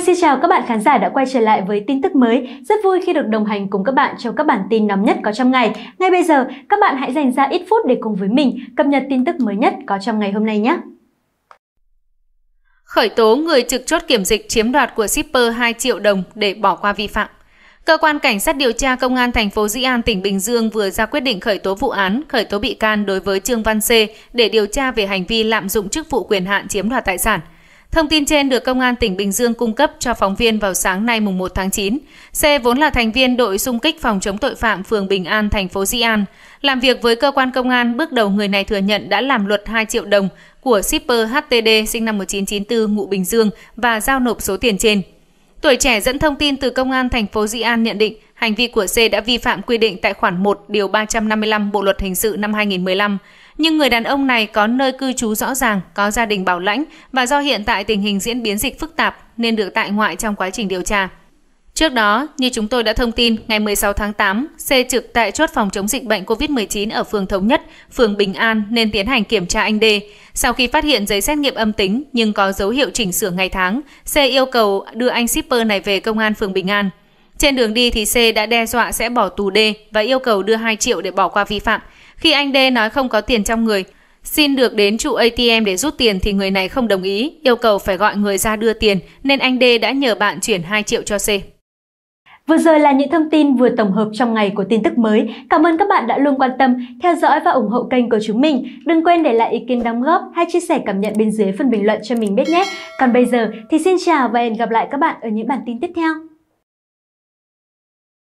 Vâng, xin chào các bạn khán giả đã quay trở lại với tin tức mới. Rất vui khi được đồng hành cùng các bạn trong các bản tin nóng nhất có trong ngày. Ngay bây giờ, các bạn hãy dành ra ít phút để cùng với mình cập nhật tin tức mới nhất có trong ngày hôm nay nhé. Khởi tố người trực chốt kiểm dịch chiếm đoạt của shipper 2 triệu đồng để bỏ qua vi phạm. Cơ quan Cảnh sát điều tra Công an thành phố Dĩ An, tỉnh Bình Dương vừa ra quyết định khởi tố vụ án, khởi tố bị can đối với Trương Văn C để điều tra về hành vi lạm dụng chức vụ quyền hạn chiếm đoạt tài sản – Thông tin trên được Công an tỉnh Bình Dương cung cấp cho phóng viên vào sáng nay mùng 1 tháng 9. C vốn là thành viên đội xung kích phòng chống tội phạm phường Bình An, thành phố Di An. Làm việc với cơ quan công an, bước đầu người này thừa nhận đã làm luật 2 triệu đồng của shipper HTD sinh năm 1994 ngụ Bình Dương và giao nộp số tiền trên. Tuổi trẻ dẫn thông tin từ Công an thành phố Di An nhận định hành vi của C đã vi phạm quy định tại khoản 1 điều 355 Bộ luật hình sự năm 2015. Nhưng người đàn ông này có nơi cư trú rõ ràng, có gia đình bảo lãnh và do hiện tại tình hình diễn biến dịch phức tạp nên được tại ngoại trong quá trình điều tra. Trước đó, như chúng tôi đã thông tin, ngày 16 tháng 8, C trực tại chốt phòng chống dịch bệnh COVID-19 ở phường Thống Nhất, phường Bình An nên tiến hành kiểm tra anh D. Sau khi phát hiện giấy xét nghiệm âm tính nhưng có dấu hiệu chỉnh sửa ngày tháng, C yêu cầu đưa anh shipper này về công an phường Bình An. Trên đường đi thì C đã đe dọa sẽ bỏ tù D và yêu cầu đưa 2 triệu để bỏ qua vi phạm. Khi anh D nói không có tiền trong người, xin được đến trụ ATM để rút tiền thì người này không đồng ý, yêu cầu phải gọi người ra đưa tiền nên anh D đã nhờ bạn chuyển 2 triệu cho C. Vừa rồi là những thông tin vừa tổng hợp trong ngày của tin tức mới. Cảm ơn các bạn đã luôn quan tâm, theo dõi và ủng hộ kênh của chúng mình. Đừng quên để lại ý kiến đóng góp hay chia sẻ cảm nhận bên dưới phần bình luận cho mình biết nhé. Còn bây giờ thì xin chào và hẹn gặp lại các bạn ở những bản tin tiếp theo.